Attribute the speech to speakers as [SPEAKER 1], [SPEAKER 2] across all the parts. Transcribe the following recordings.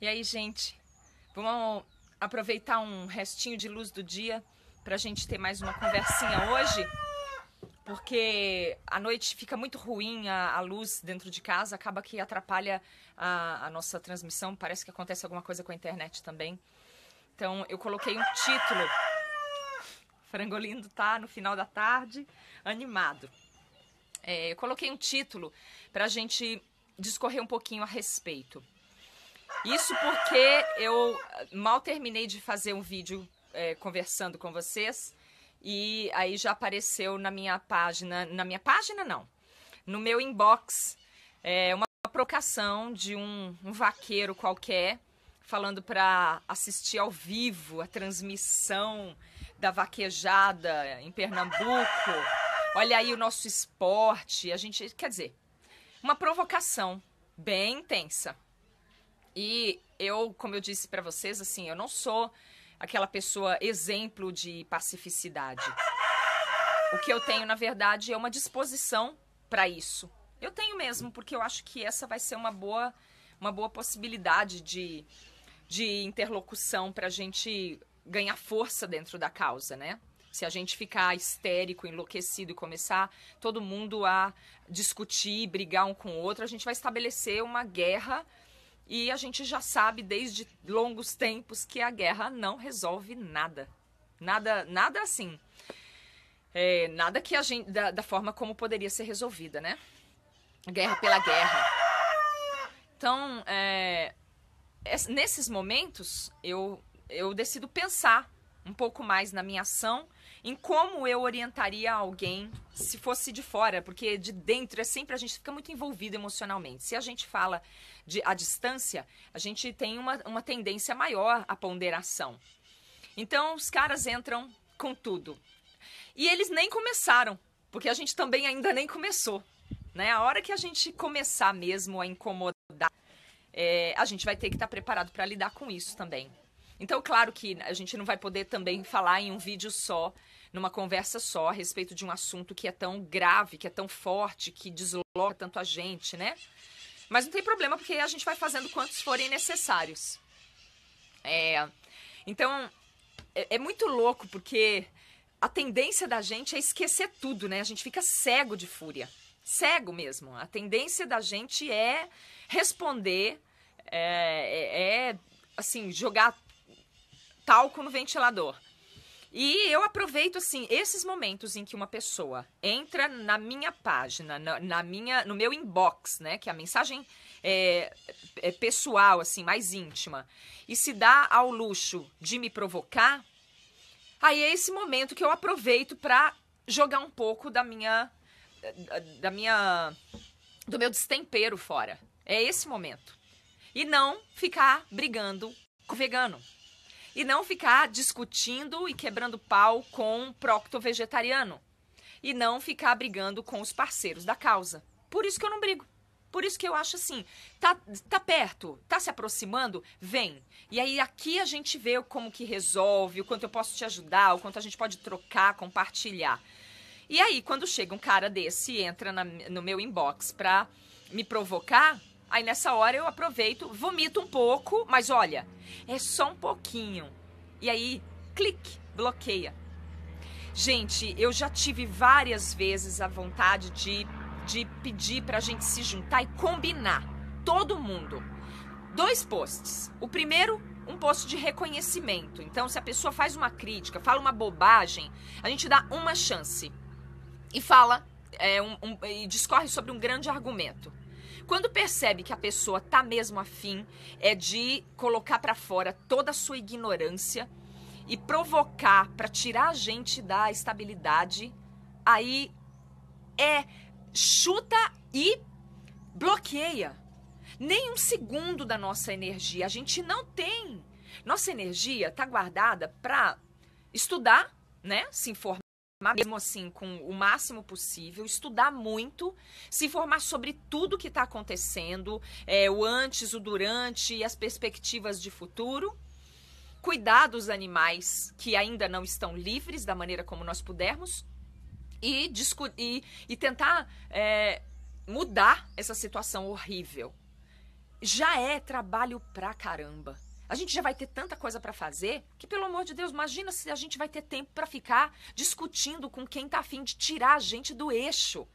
[SPEAKER 1] E aí, gente, vamos aproveitar um restinho de luz do dia para a gente ter mais uma conversinha hoje, porque a noite fica muito ruim a, a luz dentro de casa, acaba que atrapalha a, a nossa transmissão. Parece que acontece alguma coisa com a internet também. Então, eu coloquei um título. Frangolindo tá no final da tarde, animado. É, eu coloquei um título para a gente discorrer um pouquinho a respeito. Isso porque eu eh, mal terminei de fazer um vídeo é, conversando com vocês e aí já apareceu na minha página, na minha página não, no meu inbox, é, uma provocação de um, um vaqueiro qualquer falando para assistir ao vivo a transmissão da vaquejada em Pernambuco. Olha aí o nosso esporte, a gente, quer dizer, uma provocação bem intensa. E eu, como eu disse para vocês, assim, eu não sou aquela pessoa exemplo de pacificidade. O que eu tenho, na verdade, é uma disposição para isso. Eu tenho mesmo, porque eu acho que essa vai ser uma boa, uma boa possibilidade de, de interlocução para a gente ganhar força dentro da causa, né? Se a gente ficar histérico, enlouquecido e começar todo mundo a discutir, brigar um com o outro, a gente vai estabelecer uma guerra e a gente já sabe desde longos tempos que a guerra não resolve nada. Nada, nada assim. É, nada que a gente. Da, da, forma como poderia ser resolvida, né? Guerra pela guerra. Então, é, nesses momentos, eu, eu decido pensar um pouco mais na minha ação em como eu orientaria alguém se fosse de fora, porque de dentro é sempre a gente fica muito envolvido emocionalmente. Se a gente fala de a distância, a gente tem uma, uma tendência maior à ponderação. Então os caras entram com tudo. E eles nem começaram, porque a gente também ainda nem começou. Né? A hora que a gente começar mesmo a incomodar, é, a gente vai ter que estar preparado para lidar com isso também. Então, claro que a gente não vai poder também falar em um vídeo só numa conversa só a respeito de um assunto que é tão grave, que é tão forte, que desloca tanto a gente, né? Mas não tem problema, porque a gente vai fazendo quantos forem necessários. É, então, é, é muito louco, porque a tendência da gente é esquecer tudo, né? A gente fica cego de fúria. Cego mesmo. A tendência da gente é responder, é, é, é assim, jogar talco no ventilador. E eu aproveito, assim, esses momentos em que uma pessoa entra na minha página, na, na minha, no meu inbox, né? Que é a mensagem é, é pessoal, assim, mais íntima, e se dá ao luxo de me provocar, aí é esse momento que eu aproveito para jogar um pouco da minha. Da, minha. do meu destempero fora. É esse momento. E não ficar brigando com o vegano. E não ficar discutindo e quebrando pau com procto vegetariano. E não ficar brigando com os parceiros da causa. Por isso que eu não brigo. Por isso que eu acho assim, tá, tá perto, tá se aproximando, vem. E aí aqui a gente vê como que resolve, o quanto eu posso te ajudar, o quanto a gente pode trocar, compartilhar. E aí, quando chega um cara desse e entra na, no meu inbox pra me provocar, Aí nessa hora eu aproveito, vomito um pouco, mas olha, é só um pouquinho. E aí, clique, bloqueia. Gente, eu já tive várias vezes a vontade de, de pedir para a gente se juntar e combinar. Todo mundo. Dois posts. O primeiro, um post de reconhecimento. Então, se a pessoa faz uma crítica, fala uma bobagem, a gente dá uma chance e fala é, um, um, e discorre sobre um grande argumento. Quando percebe que a pessoa tá mesmo afim, é de colocar para fora toda a sua ignorância e provocar para tirar a gente da estabilidade, aí é chuta e bloqueia. Nem um segundo da nossa energia. A gente não tem. Nossa energia está guardada para estudar, né? Se informar mesmo assim com o máximo possível, estudar muito, se informar sobre tudo que está acontecendo, é, o antes, o durante e as perspectivas de futuro. Cuidar dos animais que ainda não estão livres da maneira como nós pudermos e, discutir e tentar é, mudar essa situação horrível. Já é trabalho pra caramba. A gente já vai ter tanta coisa para fazer que, pelo amor de Deus, imagina se a gente vai ter tempo para ficar discutindo com quem está afim de tirar a gente do eixo.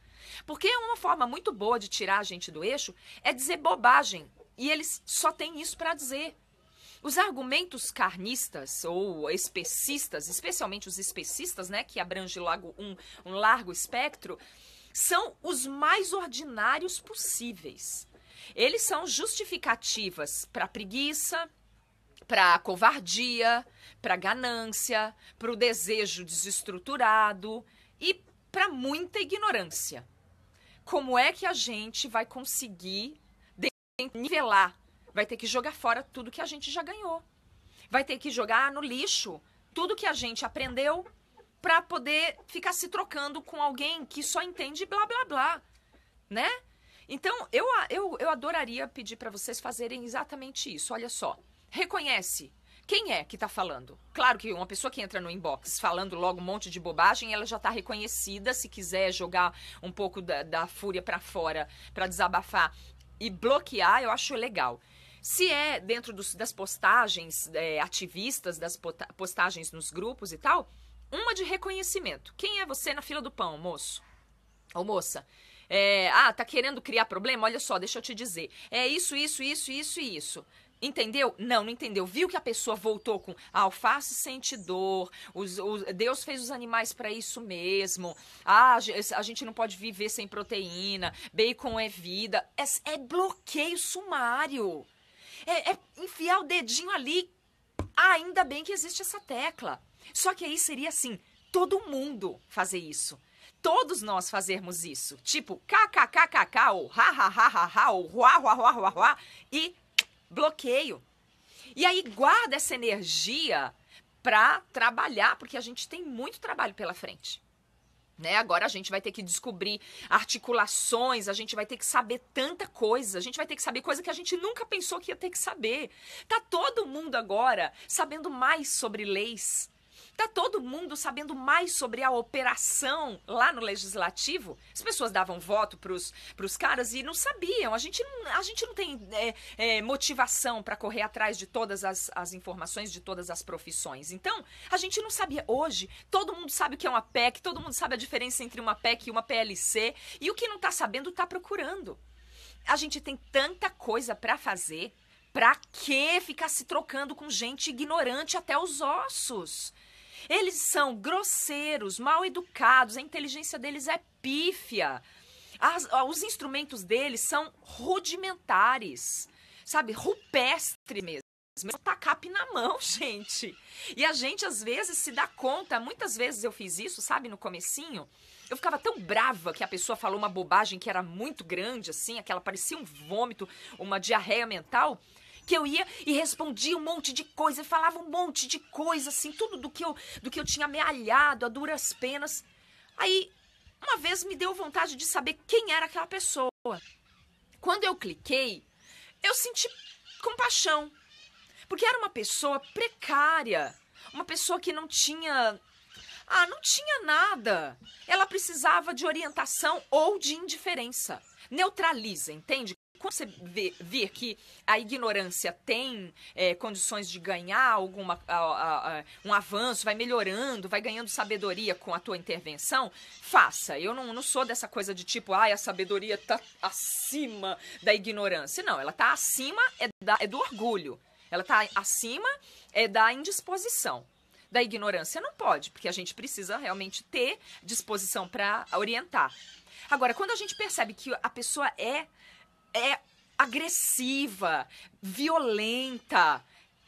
[SPEAKER 1] Porque uma forma muito boa de tirar a gente do eixo é dizer bobagem. E eles só têm isso para dizer. Os argumentos carnistas ou especistas, especialmente os especistas, né, que abrange logo um, um largo espectro, são os mais ordinários possíveis. Eles são justificativas para preguiça, para covardia, para ganância, para o desejo desestruturado e para muita ignorância. Como é que a gente vai conseguir nivelar? Vai ter que jogar fora tudo que a gente já ganhou. Vai ter que jogar no lixo tudo que a gente aprendeu para poder ficar se trocando com alguém que só entende blá blá blá, né? Então, eu, eu, eu adoraria pedir para vocês fazerem exatamente isso. Olha só reconhece quem é que está falando? Claro que uma pessoa que entra no inbox falando logo um monte de bobagem, ela já está reconhecida. Se quiser jogar um pouco da, da fúria para fora, para desabafar e bloquear, eu acho legal. Se é dentro dos, das postagens é, ativistas, das postagens nos grupos e tal, uma de reconhecimento. Quem é você na fila do pão, moço? Ou moça? É, ah, tá querendo criar problema? Olha só, deixa eu te dizer. É isso, isso, isso, isso e isso. Entendeu? Não, não entendeu. Viu que a pessoa voltou com a alface sente dor, os, os, Deus fez os animais para isso mesmo. Ah, a gente não pode viver sem proteína, bacon é vida. É, é bloqueio sumário. É, é enfiar o dedinho ali. Ainda bem que existe essa tecla. Só que aí seria assim: todo mundo fazer isso todos nós fazermos isso. Tipo, kkkkk, ou ha ha ha ha ha, ou huá huá huá huá huá, e bloqueio. E aí guarda essa energia para trabalhar, porque a gente tem muito trabalho pela frente. Né? Agora a gente vai ter que descobrir articulações, a gente vai ter que saber tanta coisa, a gente vai ter que saber coisa que a gente nunca pensou que ia ter que saber. Tá todo mundo agora sabendo mais sobre leis, Tá todo mundo sabendo mais sobre a operação lá no legislativo. As pessoas davam voto para os caras e não sabiam. A gente não, a gente não tem é, é, motivação para correr atrás de todas as, as informações de todas as profissões. Então, a gente não sabia. Hoje, todo mundo sabe o que é uma PEC, todo mundo sabe a diferença entre uma PEC e uma PLC. E o que não está sabendo, está procurando. A gente tem tanta coisa para fazer. Pra que ficar se trocando com gente ignorante até os ossos? Eles são grosseiros, mal educados, a inteligência deles é pífia. As, os instrumentos deles são rudimentares, sabe? Rupestre mesmo. Mesmo tacape na mão, gente. E a gente às vezes se dá conta, muitas vezes eu fiz isso, sabe, no comecinho, eu ficava tão brava que a pessoa falou uma bobagem que era muito grande assim, aquela parecia um vômito, uma diarreia mental, que eu ia e respondia um monte de coisa, e falava um monte de coisa, assim, tudo do que eu, do que eu tinha amealhado, a duras penas. Aí, uma vez me deu vontade de saber quem era aquela pessoa. Quando eu cliquei, eu senti compaixão, porque era uma pessoa precária, uma pessoa que não tinha ah, não tinha nada. Ela precisava de orientação ou de indiferença. Neutraliza, entende? quando você vê, que a ignorância tem é, condições de ganhar alguma a, a, a, um avanço, vai melhorando, vai ganhando sabedoria com a tua intervenção, faça. Eu não, não sou dessa coisa de tipo, ai, ah, a sabedoria tá acima da ignorância. Não, ela tá acima é, da, é do orgulho. Ela tá acima é da indisposição da ignorância não pode, porque a gente precisa realmente ter disposição para orientar. Agora, quando a gente percebe que a pessoa é é agressiva, violenta,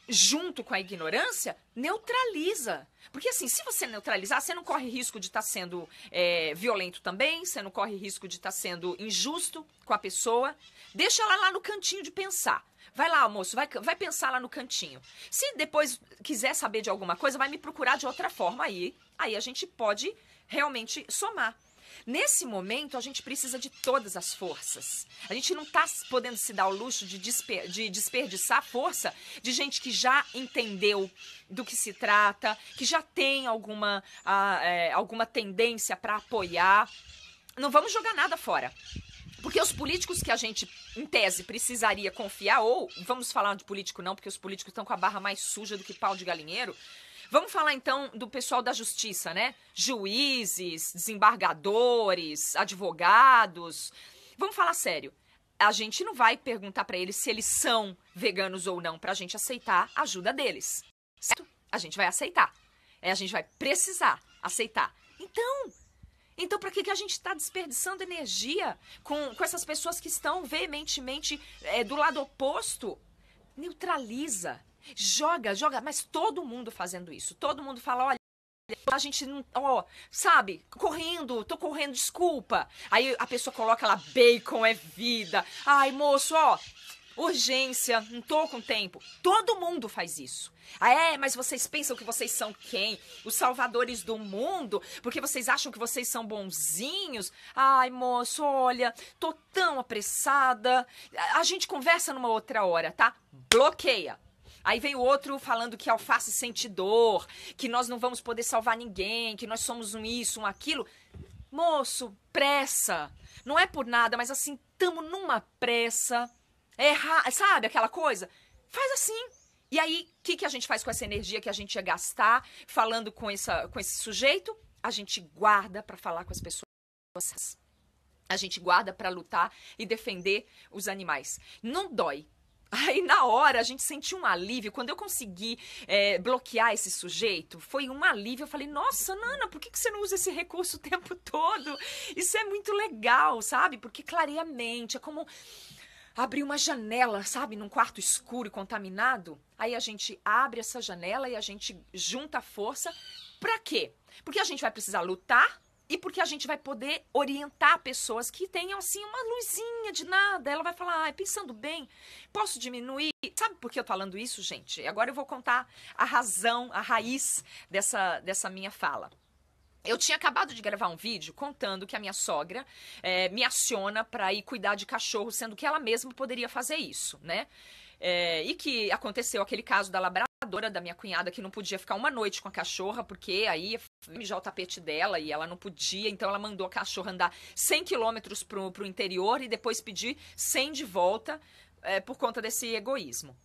[SPEAKER 1] junto com a ignorância, neutraliza. Porque assim, se você neutralizar, você não corre risco de estar tá sendo é, violento também, você não corre risco de estar tá sendo injusto com a pessoa. Deixa ela lá no cantinho de pensar. Vai lá, moço, vai, vai pensar lá no cantinho. Se depois quiser saber de alguma coisa, vai me procurar de outra forma aí. Aí a gente pode realmente somar. Nesse momento, a gente precisa de todas as forças. A gente não está podendo se dar o luxo de, desper de desperdiçar força de gente que já entendeu do que se trata, que já tem alguma, ah, é, alguma tendência para apoiar. Não vamos jogar nada fora. Porque os políticos que a gente, em tese, precisaria confiar, ou vamos falar de político não, porque os políticos estão com a barra mais suja do que pau de galinheiro, Vamos falar então do pessoal da justiça, né? Juízes, desembargadores, advogados. Vamos falar sério. A gente não vai perguntar para eles se eles são veganos ou não para a gente aceitar a ajuda deles. Certo? A gente vai aceitar. É, a gente vai precisar aceitar. Então, então, para que, que a gente está desperdiçando energia com, com essas pessoas que estão veementemente é, do lado oposto? Neutraliza Joga, joga, mas todo mundo fazendo isso. Todo mundo fala, olha, a gente não, ó, sabe, correndo, tô correndo, desculpa. Aí a pessoa coloca lá, bacon é vida. Ai, moço, ó, urgência, não tô com tempo. Todo mundo faz isso. Ah, é, mas vocês pensam que vocês são quem? Os salvadores do mundo? Porque vocês acham que vocês são bonzinhos? Ai, moço, olha, tô tão apressada. A gente conversa numa outra hora, tá? Bloqueia. Aí vem o outro falando que alface sente dor, que nós não vamos poder salvar ninguém, que nós somos um isso, um aquilo. Moço, pressa. Não é por nada, mas assim, tamo numa pressa. Errar, é sabe aquela coisa? Faz assim. E aí, o que, que a gente faz com essa energia que a gente ia gastar falando com, essa, com esse sujeito? A gente guarda para falar com as pessoas. A gente guarda para lutar e defender os animais. Não dói, Aí na hora a gente sentiu um alívio. Quando eu consegui é, bloquear esse sujeito, foi um alívio. Eu falei, nossa, Nana, por que, que você não usa esse recurso o tempo todo? Isso é muito legal, sabe? Porque clareia a mente, é como abrir uma janela, sabe, num quarto escuro e contaminado. Aí a gente abre essa janela e a gente junta a força. Pra quê? Porque a gente vai precisar lutar e porque a gente vai poder orientar pessoas que tenham, assim, uma luzinha de nada. Ela vai falar, ah, pensando bem, posso diminuir? Sabe por que eu tô falando isso, gente? Agora eu vou contar a razão, a raiz dessa, dessa minha fala. Eu tinha acabado de gravar um vídeo contando que a minha sogra é, me aciona para ir cuidar de cachorro, sendo que ela mesma poderia fazer isso, né? É, e que aconteceu aquele caso da labrador da minha cunhada que não podia ficar uma noite com a cachorra, porque aí ia mijar o tapete dela e ela não podia, então ela mandou a cachorra andar 100 quilômetros para o interior e depois pedir 100 de volta é, por conta desse egoísmo.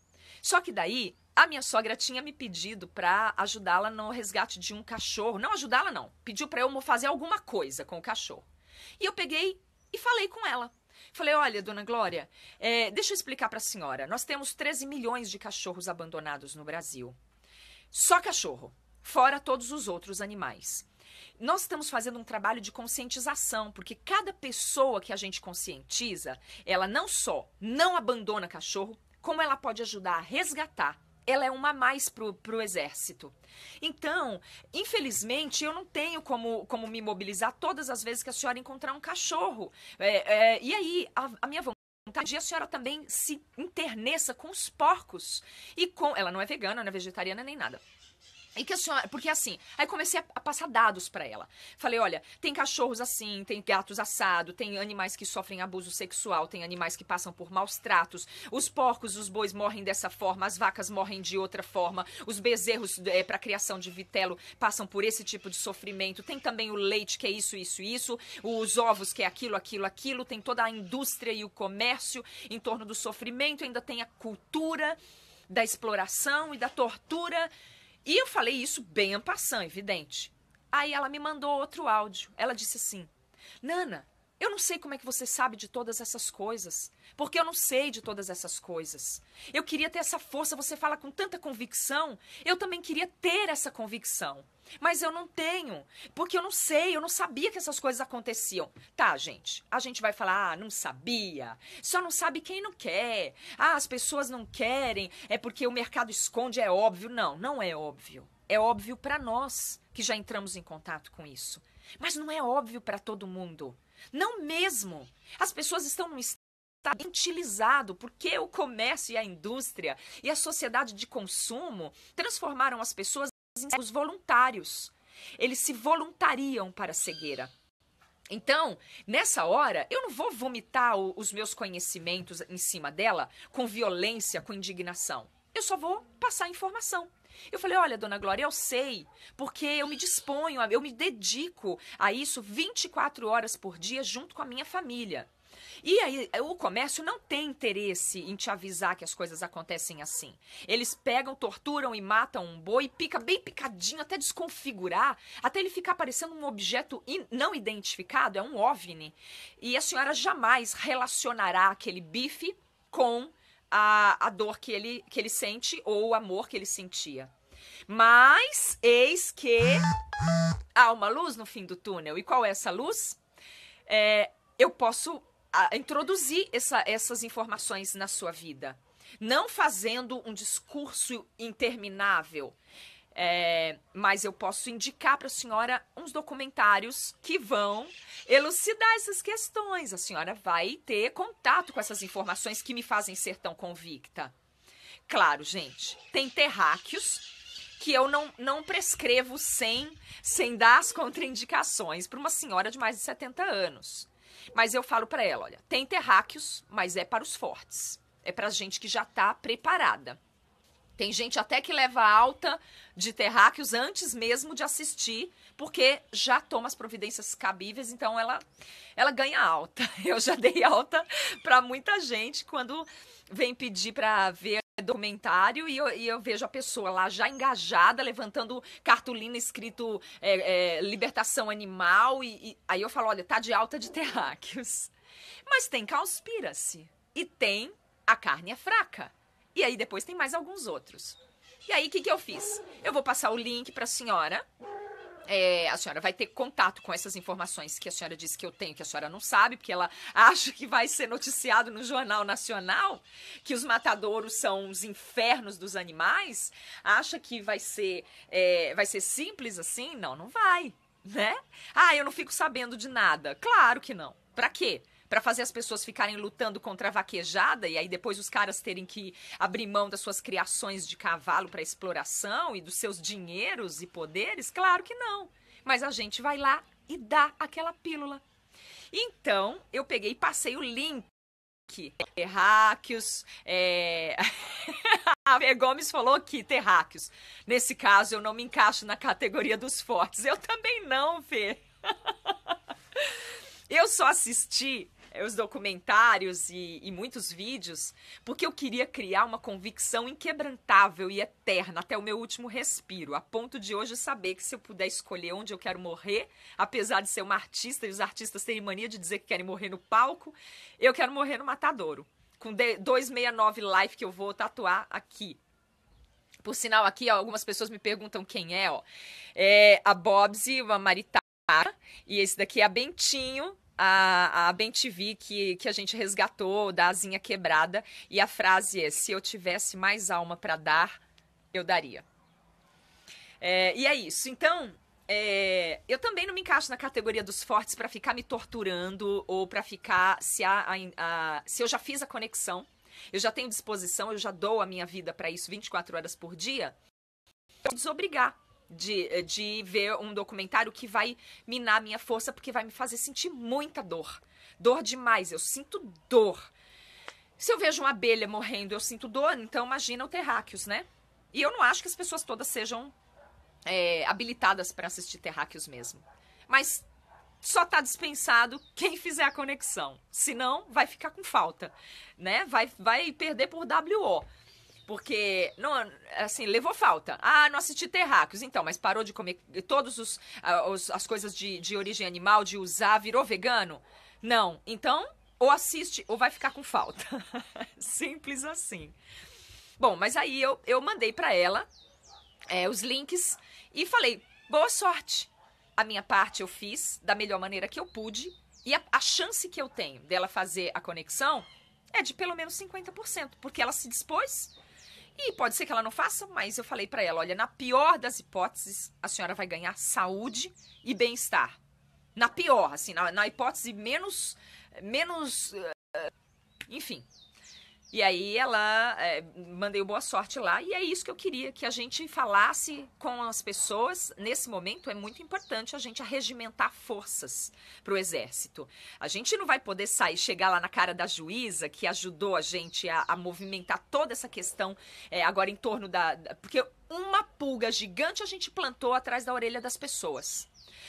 [SPEAKER 1] Só que daí, a minha sogra tinha me pedido para ajudá-la no resgate de um cachorro. Não ajudá-la, não. Pediu para eu fazer alguma coisa com o cachorro. E eu peguei e falei com ela. Falei, olha, dona Glória, é, deixa eu explicar para a senhora. Nós temos 13 milhões de cachorros abandonados no Brasil. Só cachorro, fora todos os outros animais. Nós estamos fazendo um trabalho de conscientização, porque cada pessoa que a gente conscientiza, ela não só não abandona cachorro, como ela pode ajudar a resgatar ela é uma a mais pro, pro exército. Então, infelizmente, eu não tenho como, como me mobilizar todas as vezes que a senhora encontrar um cachorro. É, é, e aí, a, a minha vontade vontade, é a senhora também se interneça com os porcos e com. Ela não é vegana, não é vegetariana nem nada. E que a senhora, porque assim, aí comecei a, a passar dados para ela. Falei, olha, tem cachorros assim, tem gatos assado, tem animais que sofrem abuso sexual, tem animais que passam por maus tratos, os porcos, os bois morrem dessa forma, as vacas morrem de outra forma, os bezerros é, para criação de vitelo passam por esse tipo de sofrimento, tem também o leite que é isso, isso, isso, os ovos que é aquilo, aquilo, aquilo, tem toda a indústria e o comércio em torno do sofrimento, ainda tem a cultura da exploração e da tortura e eu falei isso bem ampassando, evidente. Aí ela me mandou outro áudio. Ela disse assim: Nana, eu não sei como é que você sabe de todas essas coisas, porque eu não sei de todas essas coisas. Eu queria ter essa força, você fala com tanta convicção, eu também queria ter essa convicção. Mas eu não tenho, porque eu não sei, eu não sabia que essas coisas aconteciam. Tá, gente, a gente vai falar, ah, não sabia, só não sabe quem não quer, ah, as pessoas não querem, é porque o mercado esconde, é óbvio. Não, não é óbvio. É óbvio para nós que já entramos em contato com isso. Mas não é óbvio para todo mundo. Não mesmo. As pessoas estão num estado infantilizado, porque o comércio e a indústria e a sociedade de consumo transformaram as pessoas em voluntários. Eles se voluntariam para a cegueira. Então, nessa hora, eu não vou vomitar o, os meus conhecimentos em cima dela com violência, com indignação. Eu só vou passar informação. Eu falei: Olha, dona Glória, eu sei, porque eu me disponho, eu me dedico a isso 24 horas por dia junto com a minha família. E aí, eh, o comércio não tem interesse em te avisar que as coisas acontecem assim. Eles pegam, torturam e matam um boi, pica bem picadinho até desconfigurar, até ele ficar parecendo um objeto não identificado, é um OVNI. E a senhora jamais relacionará aquele bife com a, a dor que ele, que ele sente ou o amor que ele sentia. Mas eis que há uma luz no fim do túnel. E qual é essa luz? É, eu posso a, introduzir essa, essas informações na sua vida. Não fazendo um discurso interminável. É, mas eu posso indicar para a senhora uns documentários que vão elucidar essas questões. A senhora vai ter contato com essas informações que me fazem ser tão convicta. Claro, gente, tem terráqueos que eu não, não prescrevo sem, sem dar as contraindicações para uma senhora de mais de 70 anos. Mas eu falo para ela, olha, tem terráqueos, mas é para os fortes. É para a gente que já está preparada. Tem gente até que leva alta de terráqueos antes mesmo de assistir, porque já toma as providências cabíveis, então ela ela ganha alta. Eu já dei alta para muita gente quando vem pedir para ver documentário e eu, e eu, vejo a pessoa lá já engajada, levantando cartolina escrito é, é, libertação animal e, e aí eu falo, olha, tá de alta de terráqueos. Mas tem causpira-se e tem a carne é fraca. E aí depois tem mais alguns outros. E aí o que, que eu fiz? Eu vou passar o link para a senhora. É, a senhora vai ter contato com essas informações que a senhora disse que eu tenho, que a senhora não sabe, porque ela acha que vai ser noticiado no Jornal Nacional que os matadouros são os infernos dos animais, acha que vai ser, é, vai ser simples assim? Não, não vai, né? Ah, eu não fico sabendo de nada. Claro que não. Para quê? para fazer as pessoas ficarem lutando contra a vaquejada e aí depois os caras terem que abrir mão das suas criações de cavalo para exploração e dos seus dinheiros e poderes? Claro que não. Mas a gente vai lá e dá aquela pílula. Então, eu peguei e passei o link terráqueos. É... a Fê Gomes falou que terráqueos. Nesse caso, eu não me encaixo na categoria dos fortes. Eu também não, Fê. eu só assisti é, os documentários e, e muitos vídeos, porque eu queria criar uma convicção inquebrantável e eterna até o meu último respiro, a ponto de hoje saber que se eu puder escolher onde eu quero morrer, apesar de ser uma artista e os artistas terem mania de dizer que querem morrer no palco, eu quero morrer no matadouro. Com 269 live que eu vou tatuar aqui, por sinal, aqui ó, algumas pessoas me perguntam quem é, ó. É a Bobsy, uma Maritara, e esse daqui é a Bentinho, a, a Bem TV que, que a gente resgatou da asinha quebrada. E a frase é: se eu tivesse mais alma para dar, eu daria. É, e é isso. Então, é, eu também não me encaixo na categoria dos fortes para ficar me torturando ou para ficar se, a, a, a, se eu já fiz a conexão, eu já tenho disposição, eu já dou a minha vida para isso 24 horas por dia. Eu desobrigar de, eh, de ver um documentário que vai minar a minha força, porque vai me fazer sentir muita dor. Dor demais, eu sinto dor. Se eu vejo uma abelha morrendo, eu sinto dor, então imagina o terráqueos, né? E eu não acho que as pessoas todas sejam é, habilitadas para assistir terráqueos mesmo. Mas só está dispensado quem fizer a conexão. Senão, vai ficar com falta, né? Vai, vai perder por WO. Porque, não, assim, levou falta. Ah, não assisti Terráqueos. Então, mas parou de comer todas os, ah, os, as coisas de, de origem animal, de usar, virou vegano? Não. Então, ou assiste ou vai ficar com falta. Simples assim. Bom, mas aí eu, eu mandei para ela é, os links e falei: boa sorte. A minha parte eu fiz da melhor maneira que eu pude e a, a chance que eu tenho dela fazer a conexão é de pelo menos 50%, porque ela se dispôs e pode ser que ela não faça, mas eu falei para ela: olha, na pior das hipóteses, a senhora vai ganhar saúde e bem-estar. Na pior, assim, na, na hipótese menos. menos. Uh, enfim, e aí ela é, mandei boa sorte lá e é isso que eu queria que a gente falasse com as pessoas nesse momento é muito importante a gente arregimentar forças para o exército. A gente não vai poder sair chegar lá na cara da juíza que ajudou a gente a, a movimentar toda essa questão é, agora em torno da, da porque uma pulga gigante a gente plantou atrás da orelha das pessoas.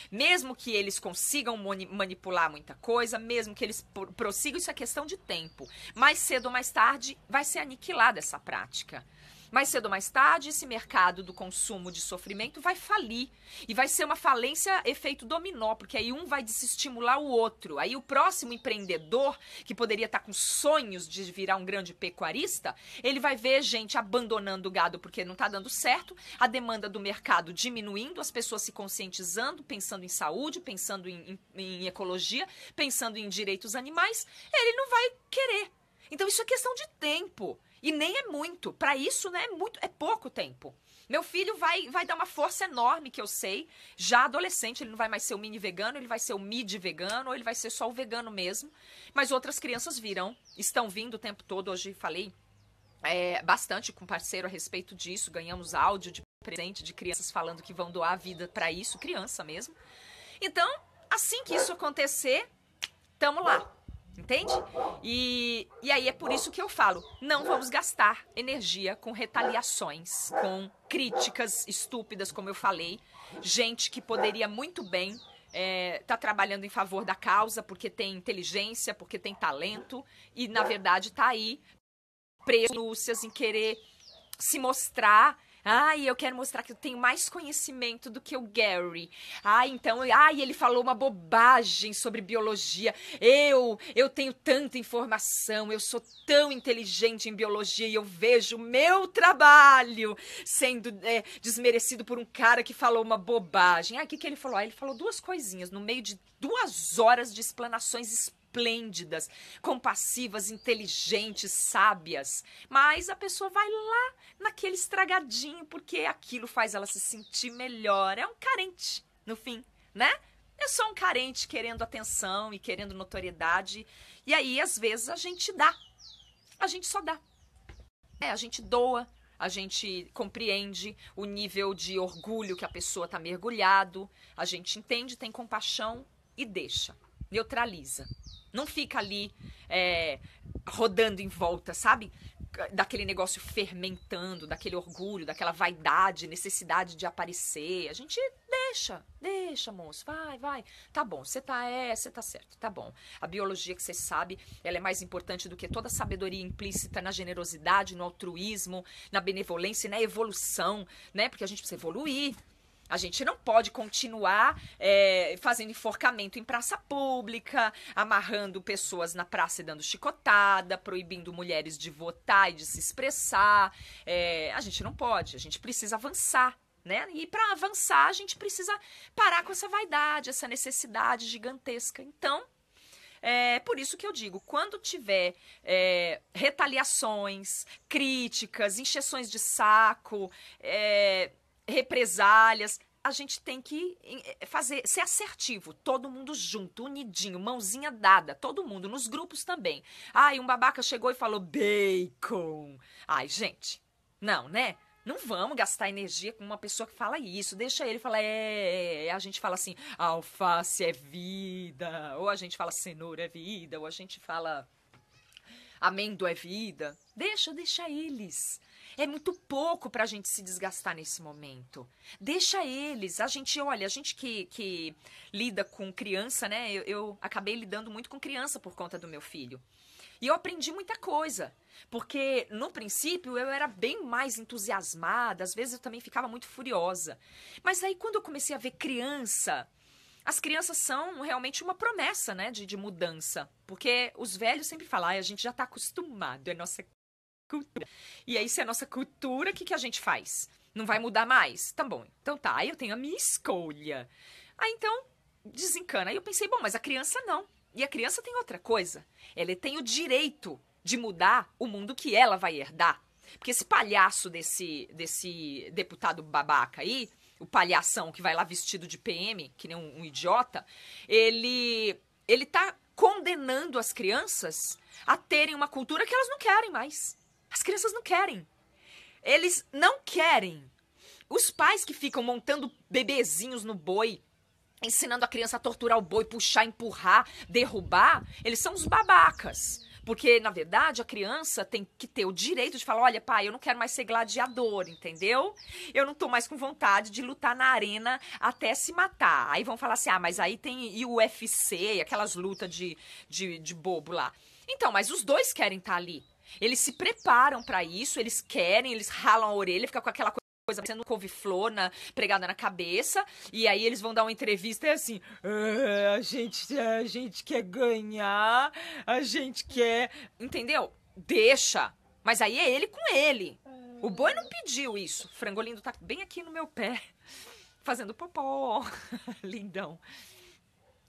[SPEAKER 1] Mesmo que eles consigam manipular muita coisa, mesmo que eles prossigam, isso é questão de tempo. Mais cedo ou mais tarde vai ser aniquilada essa prática. Mais cedo ou mais tarde, esse mercado do consumo de sofrimento vai falir. E vai ser uma falência efeito dominó, porque aí um vai desestimular o outro. Aí o próximo empreendedor, que poderia estar com sonhos de virar um grande pecuarista, ele vai ver gente abandonando o gado porque não está dando certo, a demanda do mercado diminuindo, as pessoas se conscientizando, pensando em saúde, pensando em, em, em ecologia, pensando em direitos animais. Ele não vai querer. Então, isso é questão de tempo. E nem é muito. Para isso, né, é muito, é pouco tempo. Meu filho vai vai dar uma força enorme que eu sei, já adolescente, ele não vai mais ser o mini vegano, ele vai ser o mid vegano, ou ele vai ser só o vegano mesmo. Mas outras crianças virão, estão vindo o tempo todo, hoje falei é, bastante com parceiro a respeito disso, ganhamos áudio de presente de crianças falando que vão doar a vida para isso, criança mesmo. Então, assim que isso acontecer, tamo lá. Entende? E, e aí é por isso que eu falo: não vamos gastar energia com retaliações, com críticas estúpidas, como eu falei. Gente que poderia muito bem estar é, tá trabalhando em favor da causa porque tem inteligência, porque tem talento e na verdade está aí preso em querer se mostrar Ai, eu quero mostrar que eu tenho mais conhecimento do que o Gary. Ai, então, ai, ele falou uma bobagem sobre biologia. Eu, eu tenho tanta informação, eu sou tão inteligente em biologia e eu vejo o meu trabalho sendo é, desmerecido por um cara que falou uma bobagem. Ai, o que, que ele falou? ele falou duas coisinhas no meio de duas horas de explanações esplêndidas, compassivas, inteligentes, sábias. Mas a pessoa vai lá naquele estragadinho porque aquilo faz ela se sentir melhor. É um carente, no fim, né? É só um carente querendo atenção e querendo notoriedade. E aí, às vezes, a gente dá. A gente só dá. É, a gente doa, a gente compreende o nível de orgulho que a pessoa está mergulhado, a gente entende, tem compaixão e deixa, neutraliza. Não fica ali é, rodando em volta, sabe? Daquele negócio fermentando, daquele orgulho, daquela vaidade, necessidade de aparecer. A gente deixa, deixa, moço, vai, vai. Tá bom, você tá, é, você tá certo, tá bom. A biologia que você sabe, ela é mais importante do que toda a sabedoria implícita na generosidade, no altruísmo, na benevolência, na evolução, né? Porque a gente precisa evoluir. A gente não pode continuar é, fazendo enforcamento em praça pública, amarrando pessoas na praça e dando chicotada, proibindo mulheres de votar e de se expressar. É, a gente não pode, a gente precisa avançar. Né? E para avançar, a gente precisa parar com essa vaidade, essa necessidade gigantesca. Então, é por isso que eu digo, quando tiver é, retaliações, críticas, injeções de saco, é, represálias. A gente tem que eh, fazer, ser assertivo, todo mundo junto, unidinho, mãozinha dada, todo mundo, nos grupos também. Ai, um babaca chegou e falou bacon. Ai, gente, não, né? Não vamos gastar energia com uma pessoa que fala isso. Deixa ele falar, é, é. é. A gente fala assim, alface é vida. Ou a gente fala cenoura é vida. Ou a gente fala amêndoa é vida. Deixa, deixa eles. É muito pouco para a gente se desgastar nesse momento. Deixa eles. A gente, olha, a gente que, que lida com criança, né? Eu, eu acabei lidando muito com criança por conta do meu filho. E eu aprendi muita coisa. Porque no princípio eu era bem mais entusiasmada, às vezes eu também ficava muito furiosa. Mas aí quando eu comecei a ver criança, as crianças são realmente uma promessa, né, de, de mudança. Porque os velhos sempre falam, ah, a gente já está acostumado, é nossa cultura. E aí, se é nossa cultura, o que, que a gente faz? Não vai mudar mais? Tá bom. Então tá, aí eu tenho a minha escolha. Aí então, desencana. Aí eu pensei, bom, mas a criança não. E a criança tem outra coisa. Ela tem o direito de mudar o mundo que ela vai herdar. Porque esse palhaço desse, desse deputado babaca aí, o palhação que vai lá vestido de PM, que nem um, um idiota, ele, ele tá condenando as crianças a terem uma cultura que elas não querem mais. As crianças não querem. Eles não querem. Os pais que ficam montando bebezinhos no boi, ensinando a criança a torturar o boi, puxar, empurrar, derrubar, eles são os babacas. Porque, na verdade, a criança tem que ter o direito de falar: olha, pai, eu não quero mais ser gladiador, entendeu? Eu não tô mais com vontade de lutar na arena até se matar. Aí vão falar assim: ah, mas aí tem UFC, aquelas lutas de, de, de bobo lá. Então, mas os dois querem estar tá ali. Eles se preparam para isso, eles querem, eles ralam a orelha, fica com aquela coisa parecendo couve-flor na, pregada na cabeça, e aí eles vão dar uma entrevista e é assim, ah, a gente, a gente quer ganhar, a gente quer... Entendeu? Deixa. Mas aí é ele com ele. O boi não pediu isso. O frangolindo tá bem aqui no meu pé, fazendo popó. Lindão.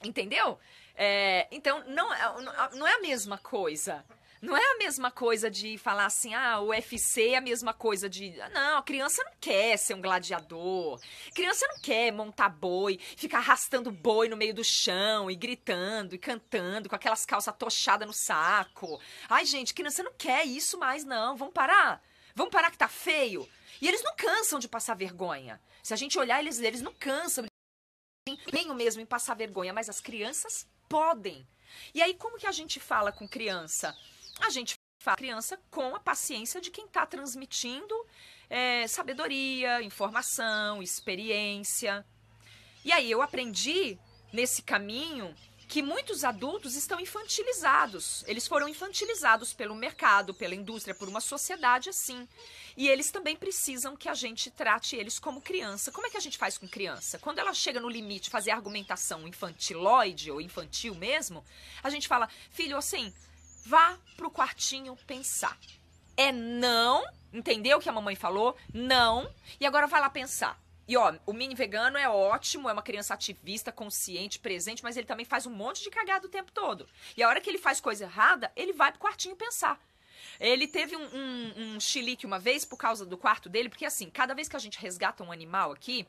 [SPEAKER 1] Entendeu? É, então, não, é, é, não é a mesma coisa. Não é a mesma coisa de falar assim, ah, o UFC é a mesma coisa de. Não, a criança não quer ser um gladiador. A criança não quer montar boi, ficar arrastando boi no meio do chão e gritando e cantando com aquelas calças tochadas no saco. Ai, gente, criança não quer isso mais, não. Vamos parar? Vamos parar que tá feio? E eles não cansam de passar vergonha. Se a gente olhar, eles, eles não cansam. Nem o mesmo em passar vergonha, mas as crianças podem. E aí, como que a gente fala com criança? a gente fala a criança com a paciência de quem está transmitindo é, sabedoria, informação, experiência. E aí eu aprendi nesse caminho que muitos adultos estão infantilizados. Eles foram infantilizados pelo mercado, pela indústria, por uma sociedade assim. E eles também precisam que a gente trate eles como criança. Como é que a gente faz com criança? Quando ela chega no limite fazer argumentação infantiloide ou infantil mesmo, a gente fala: "Filho, assim, vá pro quartinho pensar. É não, entendeu o que a mamãe falou? Não. E agora vai lá pensar. E ó, o mini vegano é ótimo, é uma criança ativista, consciente, presente, mas ele também faz um monte de cagada o tempo todo. E a hora que ele faz coisa errada, ele vai pro quartinho pensar. Ele teve um, um, um uma vez por causa do quarto dele, porque assim, cada vez que a gente resgata um animal aqui,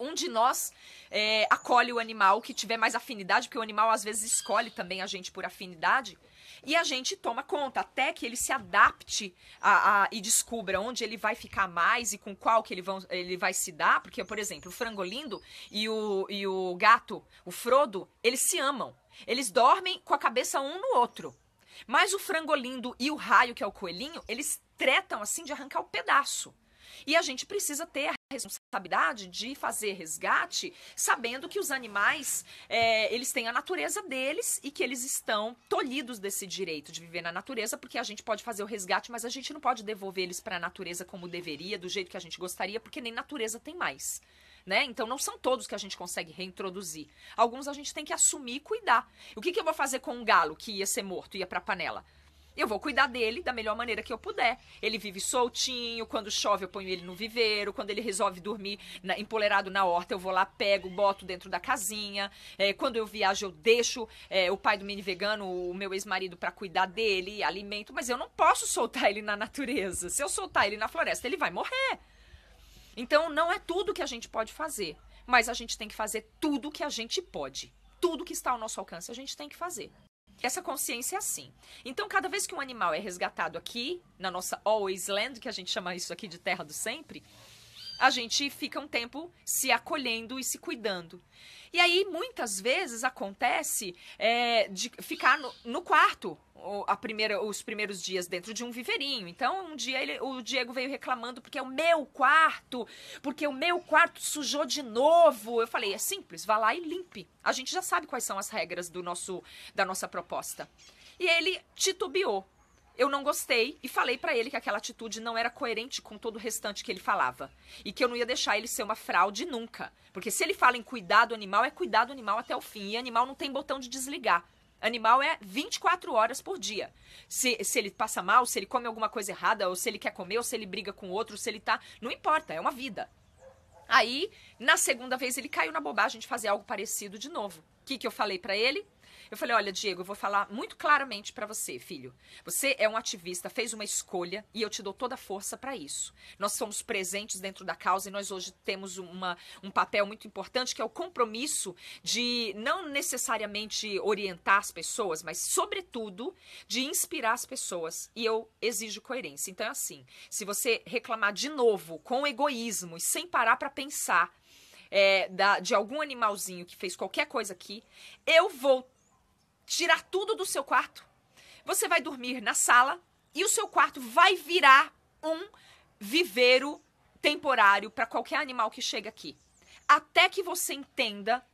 [SPEAKER 1] um de nós é, acolhe o animal que tiver mais afinidade, porque o animal às vezes escolhe também a gente por afinidade. E a gente toma conta até que ele se adapte a, a, e descubra onde ele vai ficar mais e com qual que ele, vão, ele vai se dar. Porque, por exemplo, o Frangolindo e o, e o gato, o Frodo, eles se amam. Eles dormem com a cabeça um no outro. Mas o Frangolindo e o Raio, que é o coelhinho, eles tretam assim de arrancar o pedaço. E a gente precisa ter a responsabilidade de fazer resgate, sabendo que os animais é, eles têm a natureza deles e que eles estão tolhidos desse direito de viver na natureza, porque a gente pode fazer o resgate, mas a gente não pode devolver eles para a natureza como deveria, do jeito que a gente gostaria, porque nem natureza tem mais. Né? Então não são todos que a gente consegue reintroduzir. Alguns a gente tem que assumir e cuidar. O que, que eu vou fazer com um galo que ia ser morto, ia para a panela? Eu vou cuidar dele da melhor maneira que eu puder. Ele vive soltinho, quando chove eu ponho ele no viveiro, quando ele resolve dormir na, empolerado na horta, eu vou lá, pego, boto dentro da casinha. É, quando eu viajo, eu deixo é, o pai do mini vegano, o meu ex-marido, para cuidar dele, alimento, mas eu não posso soltar ele na natureza. Se eu soltar ele na floresta, ele vai morrer. Então, não é tudo que a gente pode fazer, mas a gente tem que fazer tudo que a gente pode. Tudo que está ao nosso alcance, a gente tem que fazer essa consciência é assim. Então, cada vez que um animal é resgatado aqui, na nossa Always Land, que a gente chama isso aqui de terra do sempre, a gente fica um tempo se acolhendo e se cuidando. E aí, muitas vezes, acontece é, de ficar no, no quarto a primeira, os primeiros dias dentro de um viveirinho. Então, um dia ele, o Diego veio reclamando porque é o meu quarto, porque o meu quarto sujou de novo. Eu falei, é simples, vá lá e limpe. A gente já sabe quais são as regras do nosso da nossa proposta. E ele titubeou eu não gostei e falei para ele que aquela atitude não era coerente com todo o restante que ele falava e que eu não ia deixar ele ser uma fraude nunca, porque se ele fala em cuidado animal é cuidado animal até o fim e animal não tem botão de desligar. Animal é 24 horas por dia. Se, se ele passa mal, se ele come alguma coisa errada, ou se ele quer comer, ou se ele briga com outro, se ele tá. Não importa, é uma vida. Aí, na segunda vez, ele caiu na bobagem de fazer algo parecido de novo. O que, que eu falei para ele? Eu falei: olha, Diego, eu vou falar muito claramente para você, filho. Você é um ativista, fez uma escolha e eu te dou toda a força para isso. Nós somos presentes dentro da causa e nós hoje temos uma, um papel muito importante que é o compromisso de não necessariamente orientar as pessoas, mas, sobretudo, de inspirar as pessoas. E eu exijo coerência. Então, é assim: se você reclamar de novo, com egoísmo e sem parar para pensar, é, da, de algum animalzinho que fez qualquer coisa aqui, eu vou tirar tudo do seu quarto. Você vai dormir na sala e o seu quarto vai virar um viveiro temporário para qualquer animal que chega aqui. Até que você entenda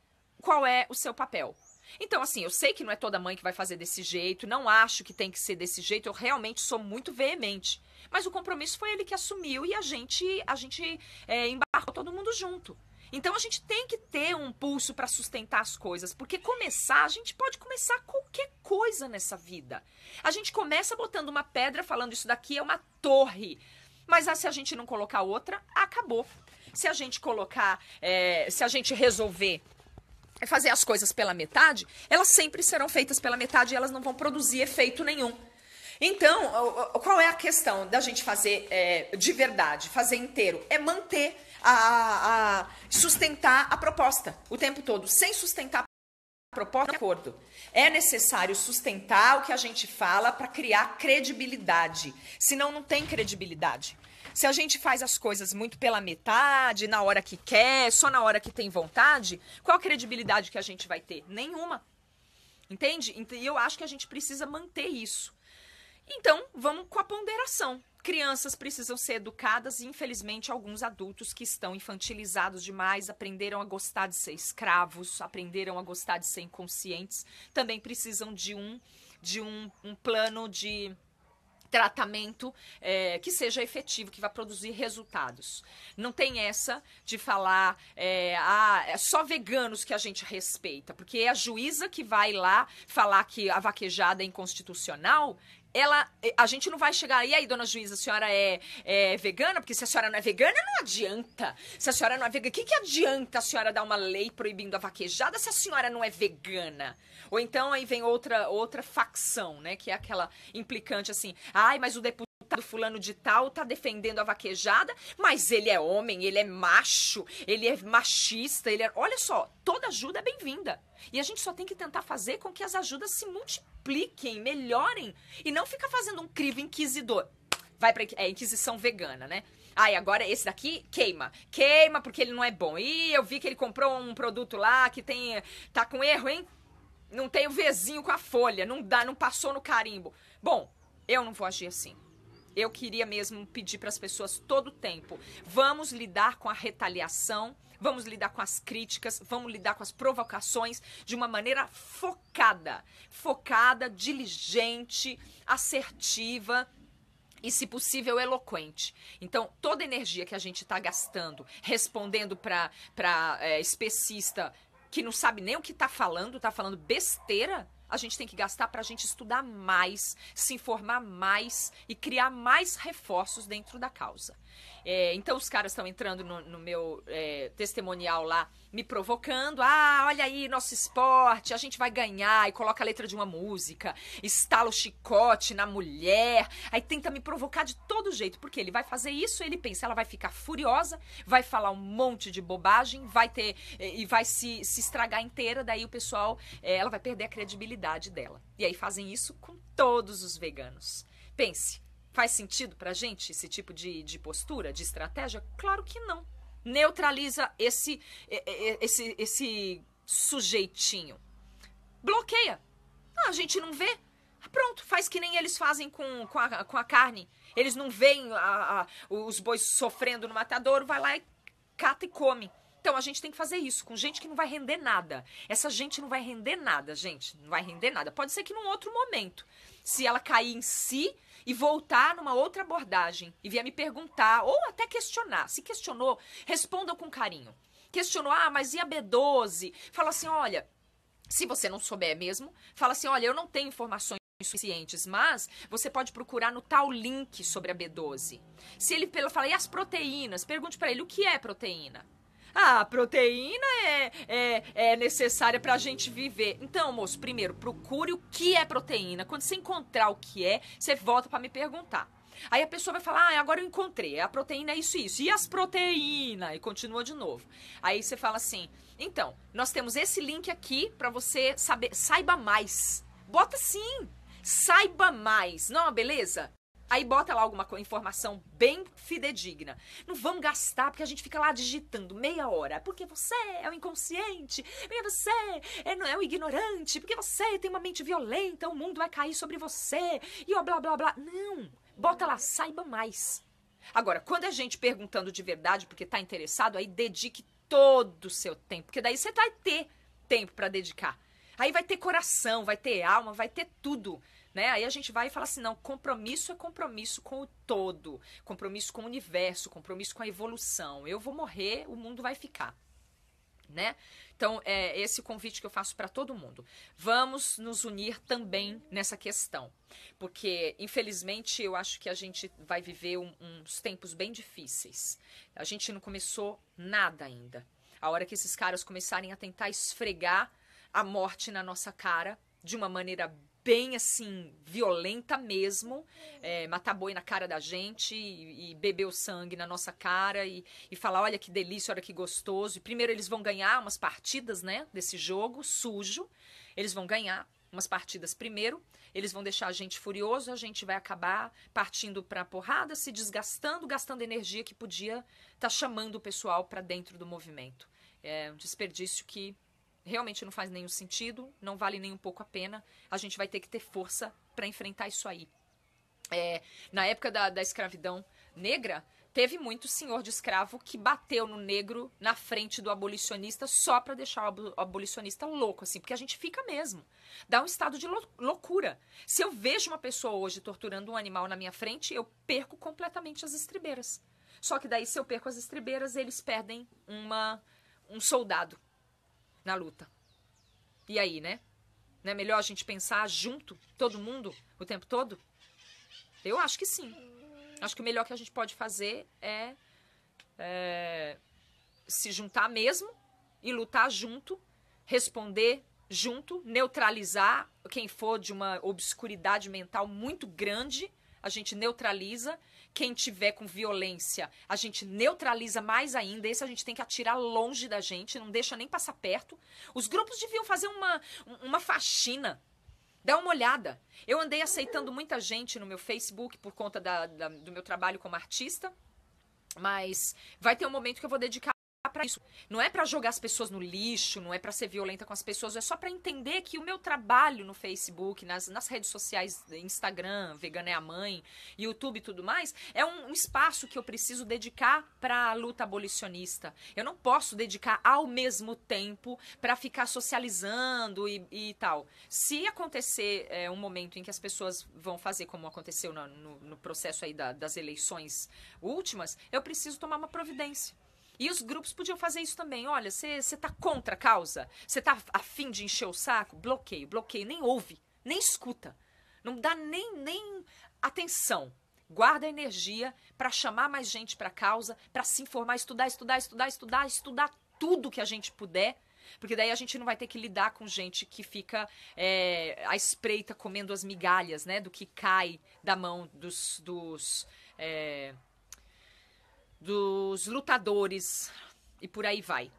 [SPEAKER 1] qual é o seu papel. Então, assim, eu sei que não é toda mãe que vai fazer desse jeito, não acho que tem que ser desse jeito, eu realmente sou muito veemente. Mas o compromisso foi ele que assumiu e a gente, a gente é, embarcou todo mundo junto. Então a gente tem que ter um pulso para sustentar as coisas, porque começar, a gente pode começar qualquer coisa nessa vida. A gente começa botando uma pedra, falando isso daqui é uma torre. Mas ah, se a gente não colocar outra, acabou. Se a gente colocar, é, se a gente resolver fazer as coisas pela metade, elas sempre serão feitas pela metade e elas não vão produzir efeito nenhum. Então, qual é a questão da gente fazer é, de verdade, fazer inteiro? É manter a, a sustentar a proposta o tempo todo, sem sustentar a proposta de acordo. É necessário sustentar o que a gente fala para criar credibilidade, senão não tem credibilidade. Se a gente faz as coisas muito pela metade, na hora que quer, só na hora que tem vontade, qual a credibilidade que a gente vai ter? Nenhuma. Entende? E eu acho que a gente precisa manter isso. Então, vamos com a ponderação. Crianças precisam ser educadas e, infelizmente, alguns adultos que estão infantilizados demais aprenderam a gostar de ser escravos, aprenderam a gostar de ser inconscientes, também precisam de um, de um, um plano de tratamento é, que seja efetivo, que vá produzir resultados. Não tem essa de falar é, ah, é só veganos que a gente respeita, porque é a juíza que vai lá falar que a vaquejada é inconstitucional ela, eh, a gente não vai chegar, e aí, dona juíza, a senhora é, é vegana? Porque se a senhora não é vegana, não adianta. Se a senhora não é vegana, o que, que adianta a senhora dar uma lei proibindo a vaquejada se a senhora não é vegana? Ou então aí vem outra, outra facção, né? Que é aquela implicante assim, ai, mas o deputado do tá, fulano de tal tá defendendo a vaquejada, mas ele é homem, ele é macho, ele é machista, ele é... Olha só, toda ajuda é bem-vinda. E a gente só tem que tentar fazer com que as ajudas se multipliquem, melhorem e não ficar fazendo um crivo inquisidor. Vai para é inquisição vegana, né? Ah, e agora esse daqui queima. Queima porque ele não é bom. E eu vi que ele comprou um produto lá que tem tá com erro, hein? Não tem o vizinho com a folha, não dá, não passou no carimbo. Bom, eu não vou agir assim eu queria mesmo pedir para as pessoas todo o tempo: vamos lidar com a retaliação, vamos lidar com as críticas, vamos lidar com as provocações de uma maneira focada, focada, diligente, assertiva, e, se possível, eloquente. Então, toda energia que a gente está gastando respondendo para é, especista que não sabe nem o que está falando, está falando besteira, a gente tem que gastar para a gente estudar mais, se informar mais e criar mais reforços dentro da causa. É, então, os caras estão entrando no, no meu é, testemunial lá, me provocando. Ah, olha aí, nosso esporte, a gente vai ganhar. E coloca a letra de uma música, estala o chicote na mulher. Aí tenta me provocar de todo jeito, porque ele vai fazer isso, ele pensa, ela vai ficar furiosa, vai falar um monte de bobagem, vai ter. e vai se, se estragar inteira. Daí o pessoal, é, ela vai perder a credibilidade viabilidade dela. E aí fazem isso com todos os veganos. Pense, faz sentido a gente esse tipo de, de postura, de estratégia? Claro que não. Neutraliza esse, esse, esse sujeitinho. Bloqueia. Ah, a gente não vê. Pronto, faz que nem eles fazem com, com, a, com a carne. Eles não veem a, a, os bois sofrendo no matador, vai lá e cata e come. Então a gente tem que fazer isso com gente que não vai render nada. Essa gente não vai render nada, gente. Não vai render nada. Pode ser que num outro momento, se ela cair em si e voltar numa outra abordagem e vier me perguntar ou até questionar. Se questionou, responda com carinho. Questionou, ah, mas e a B12? Fala assim, olha, se você não souber mesmo, fala assim, olha, eu não tenho informações suficientes, mas você pode procurar no tal link sobre a B12. Se ele fala, e as proteínas? Pergunte para ele o que é proteína. Ah, a proteína é, é, é necessária para a gente viver. Então, moço, primeiro, procure o que é proteína. Quando você encontrar o que é, você volta para me perguntar. Aí a pessoa vai falar, ah, agora eu encontrei, a proteína é isso e isso. E as proteínas? E continua de novo. Aí você fala assim, então, nós temos esse link aqui para você saber, saiba mais. Bota sim, saiba mais. Não, beleza? Aí bota lá alguma informação bem fidedigna. Não vamos gastar, porque a gente fica lá digitando meia hora. Porque você é o um inconsciente, porque você é, não é o um ignorante, porque você tem uma mente violenta, o mundo vai cair sobre você, e ó, blá blá blá. Não! Bota lá, saiba mais. Agora, quando a é gente perguntando de verdade, porque está interessado, aí dedique todo o seu tempo, porque daí você vai ter tempo para dedicar. Aí vai ter coração, vai ter alma, vai ter tudo. Né? Aí a gente vai e fala assim: não, compromisso é compromisso com o todo, compromisso com o universo, compromisso com a evolução. Eu vou morrer, o mundo vai ficar. Né? Então, é esse convite que eu faço para todo mundo. Vamos nos unir também nessa questão, porque infelizmente eu acho que a gente vai viver um, uns tempos bem difíceis. A gente não começou nada ainda. A hora que esses caras começarem a tentar esfregar a morte na nossa cara de uma maneira bem assim, violenta mesmo, é, matar boi na cara da gente e, e beber o sangue na nossa cara e, e falar: olha que delícia, olha que gostoso. E primeiro eles vão ganhar umas partidas, né, desse jogo sujo, eles vão ganhar umas partidas primeiro, eles vão deixar a gente furioso, a gente vai acabar partindo para porrada, se desgastando, gastando energia que podia estar tá chamando o pessoal para dentro do movimento. É um desperdício que realmente não faz nenhum sentido, não vale nem um pouco a pena. A gente vai ter que ter força para enfrentar isso aí. É, na época da, da escravidão negra, teve muito senhor de escravo que bateu no negro na frente do abolicionista só para deixar o abolicionista louco, assim, porque a gente fica mesmo. Dá um estado de loucura. Se eu vejo uma pessoa hoje torturando um animal na minha frente, eu perco completamente as estribeiras. Só que daí, se eu perco as estribeiras, eles perdem uma, um soldado na luta. E aí, né? Não é melhor a gente pensar junto, todo mundo, o tempo todo? Eu acho que sim. Acho que o melhor que a gente pode fazer é, é se juntar mesmo e lutar junto, responder junto, neutralizar quem for de uma obscuridade mental muito grande, a gente neutraliza quem tiver com violência, a gente neutraliza mais ainda. Esse a gente tem que atirar longe da gente, não deixa nem passar perto. Os grupos deviam fazer uma, uma faxina. Dá uma olhada. Eu andei aceitando muita gente no meu Facebook por conta da, da, do meu trabalho como artista. Mas vai ter um momento que eu vou dedicar para isso. Não é para jogar as pessoas no lixo, não é para ser violenta com as pessoas, é só para entender que o meu trabalho no Facebook, nas, nas redes sociais, Instagram, Vegana é a Mãe, YouTube e tudo mais, é um, um espaço que eu preciso dedicar para a luta abolicionista. Eu não posso dedicar ao mesmo tempo para ficar socializando e, e, tal. Se acontecer é, um momento em que as pessoas vão fazer como aconteceu no, no, no processo aí da, das eleições últimas, eu preciso tomar uma providência. E os grupos podiam fazer isso também. Olha, você está contra a causa? Você está afim de encher o saco? Bloqueio, bloqueio. Nem ouve, nem escuta. Não dá nem, nem atenção. Guarda a energia para chamar mais gente para a causa, para se informar, estudar, estudar, estudar, estudar, estudar tudo que a gente puder. Porque daí a gente não vai ter que lidar com gente que fica é, à espreita comendo as migalhas, né? Do que cai da mão dos, dos é, dos lutadores e por aí vai.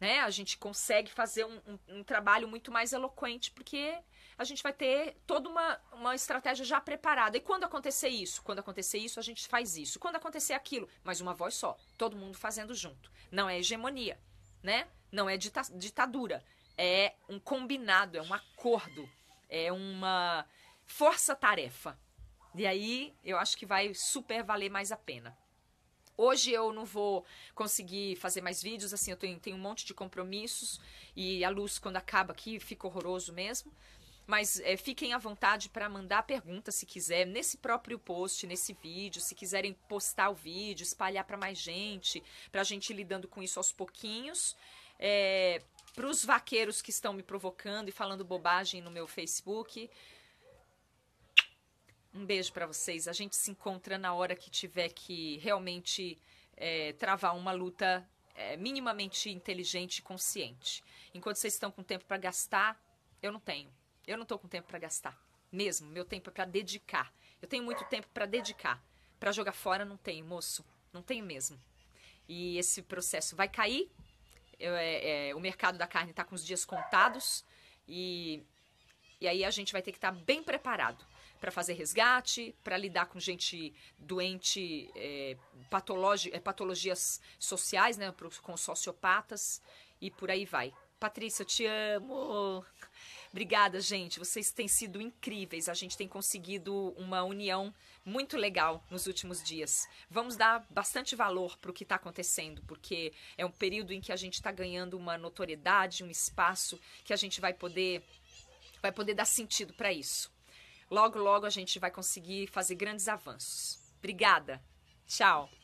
[SPEAKER 1] Né? A gente consegue fazer um, um, um trabalho muito mais eloquente, porque a gente vai ter toda uma, uma estratégia já preparada. E quando acontecer isso? Quando acontecer isso, a gente faz isso. Quando acontecer aquilo, mais uma voz só, todo mundo fazendo junto. Não é hegemonia, né? Não é dita ditadura. É um combinado, é um acordo, é uma força-tarefa. E aí eu acho que vai super valer mais a pena. Hoje eu não vou conseguir fazer mais vídeos, assim, eu tenho, tenho um monte de compromissos e a luz, quando acaba aqui, fica horroroso mesmo. Mas é, fiquem à vontade para mandar pergunta se quiser, nesse próprio post, nesse vídeo, se quiserem postar o vídeo, espalhar para mais gente, para a gente ir lidando com isso aos pouquinhos. É, para os vaqueiros que estão me provocando e falando bobagem no meu Facebook, um beijo para vocês. A gente se encontra na hora que tiver que realmente é, travar uma luta é, minimamente inteligente e consciente. Enquanto vocês estão com tempo para gastar, eu não tenho. Eu não estou com tempo para gastar. Mesmo, meu tempo é para dedicar. Eu tenho muito tempo para dedicar. Para jogar fora não tenho, moço. Não tenho mesmo. E esse processo vai cair. Eu, é, é o mercado da carne está com os dias contados e, e aí a gente vai ter que estar tá bem preparado para fazer resgate, para lidar com gente doente, é, é patologias sociais, né, com sociopatas e por aí vai. Patrícia, eu te amo. Obrigada, gente. Vocês têm sido incríveis. A gente tem conseguido uma união muito legal nos últimos dias. Vamos dar bastante valor para o que está acontecendo, porque é um período em que a gente está ganhando uma notoriedade, um espaço que a gente vai poder vai poder dar sentido para isso. Logo, logo a gente vai conseguir fazer grandes avanços. Obrigada. Tchau.